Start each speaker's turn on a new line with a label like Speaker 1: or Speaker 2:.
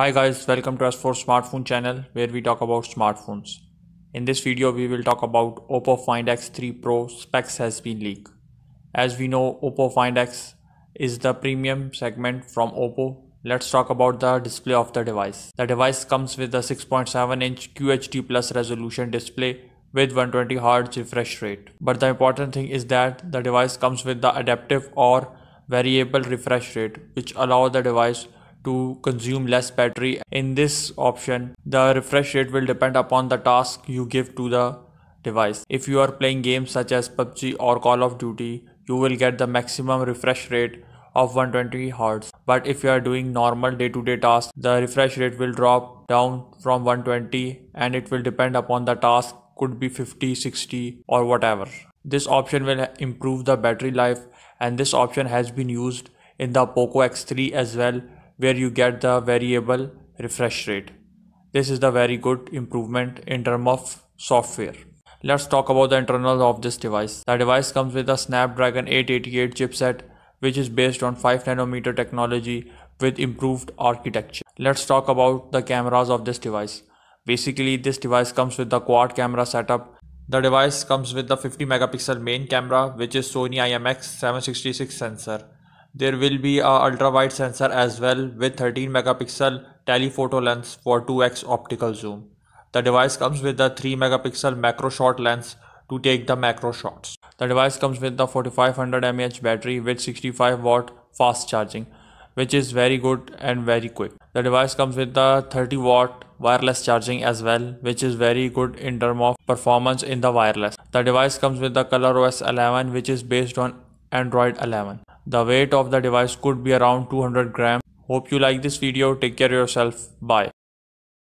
Speaker 1: Hi guys, welcome to S4 smartphone channel where we talk about smartphones. In this video, we will talk about Oppo Find X3 Pro specs has been leaked. As we know, Oppo Find X is the premium segment from Oppo. Let's talk about the display of the device. The device comes with a 6.7 inch QHD plus resolution display with 120Hz refresh rate. But the important thing is that the device comes with the adaptive or variable refresh rate which allow the device to consume less battery. In this option, the refresh rate will depend upon the task you give to the device. If you are playing games such as PUBG or Call of Duty, you will get the maximum refresh rate of 120 Hz. But if you are doing normal day-to-day -day tasks, the refresh rate will drop down from 120 and it will depend upon the task could be 50, 60 or whatever. This option will improve the battery life and this option has been used in the Poco X3 as well where you get the variable refresh rate. This is the very good improvement in terms of software. Let's talk about the internals of this device. The device comes with a Snapdragon 888 chipset which is based on 5 nanometer technology with improved architecture. Let's talk about the cameras of this device. Basically this device comes with the quad camera setup. The device comes with the 50 megapixel main camera which is Sony IMX766 sensor. There will be a ultra wide sensor as well with 13 megapixel telephoto lens for 2x optical zoom. The device comes with a 3 megapixel macro shot lens to take the macro shots. The device comes with the 4500 mAh battery with 65 watt fast charging which is very good and very quick. The device comes with the 30 watt wireless charging as well which is very good in terms of performance in the wireless. The device comes with the ColorOS 11 which is based on Android 11. The weight of the device could be around 200 gram. Hope you like this video. Take care of yourself. Bye.